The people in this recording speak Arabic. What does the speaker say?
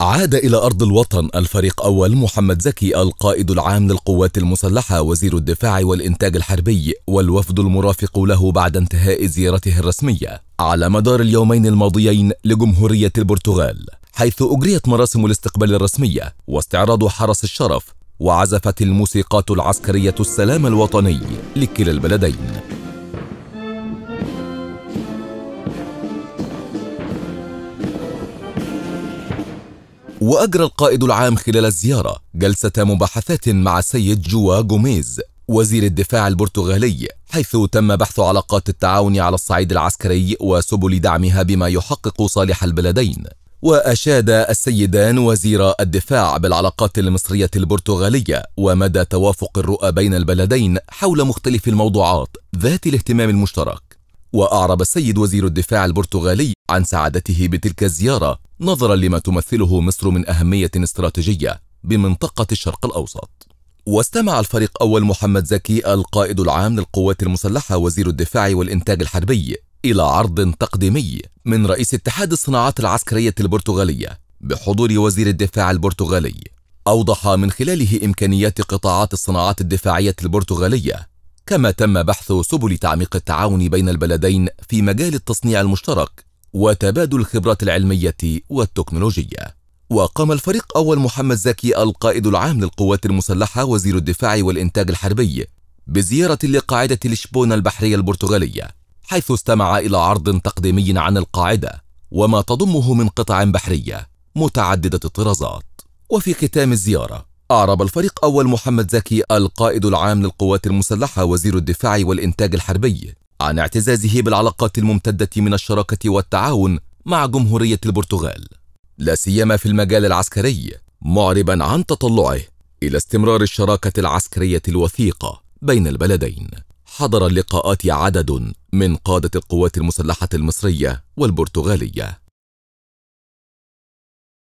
عاد إلى أرض الوطن الفريق أول محمد زكي القائد العام للقوات المسلحة وزير الدفاع والإنتاج الحربي والوفد المرافق له بعد انتهاء زيارته الرسمية على مدار اليومين الماضيين لجمهورية البرتغال حيث أجريت مراسم الاستقبال الرسمية واستعراض حرس الشرف وعزفت الموسيقات العسكرية السلام الوطني لكلا البلدين وأجرى القائد العام خلال الزيارة جلسة مباحثات مع سيد جوا جوميز وزير الدفاع البرتغالي حيث تم بحث علاقات التعاون على الصعيد العسكري وسبل دعمها بما يحقق صالح البلدين وأشاد السيدان وزير الدفاع بالعلاقات المصرية البرتغالية ومدى توافق الرؤى بين البلدين حول مختلف الموضوعات ذات الاهتمام المشترك وأعرب السيد وزير الدفاع البرتغالي عن سعادته بتلك الزيارة نظرا لما تمثله مصر من أهمية استراتيجية بمنطقة الشرق الأوسط واستمع الفريق أول محمد زكي القائد العام للقوات المسلحة وزير الدفاع والإنتاج الحربي إلى عرض تقديمي من رئيس اتحاد الصناعات العسكرية البرتغالية بحضور وزير الدفاع البرتغالي أوضح من خلاله إمكانيات قطاعات الصناعات الدفاعية البرتغالية كما تم بحث سبل تعميق التعاون بين البلدين في مجال التصنيع المشترك وتبادل الخبرات العلمية والتكنولوجية وقام الفريق أول محمد زكي القائد العام للقوات المسلحة وزير الدفاع والإنتاج الحربي بزيارة لقاعدة لشبونة البحرية البرتغالية حيث استمع إلى عرض تقديمي عن القاعدة وما تضمه من قطع بحرية متعددة الطرازات وفي ختام الزيارة أعرب الفريق أول محمد زكي القائد العام للقوات المسلحة وزير الدفاع والإنتاج الحربي عن اعتزازه بالعلاقات الممتدة من الشراكة والتعاون مع جمهورية البرتغال لا سيما في المجال العسكري معربا عن تطلعه إلى استمرار الشراكة العسكرية الوثيقة بين البلدين حضر اللقاءات عدد من قادة القوات المسلحة المصرية والبرتغالية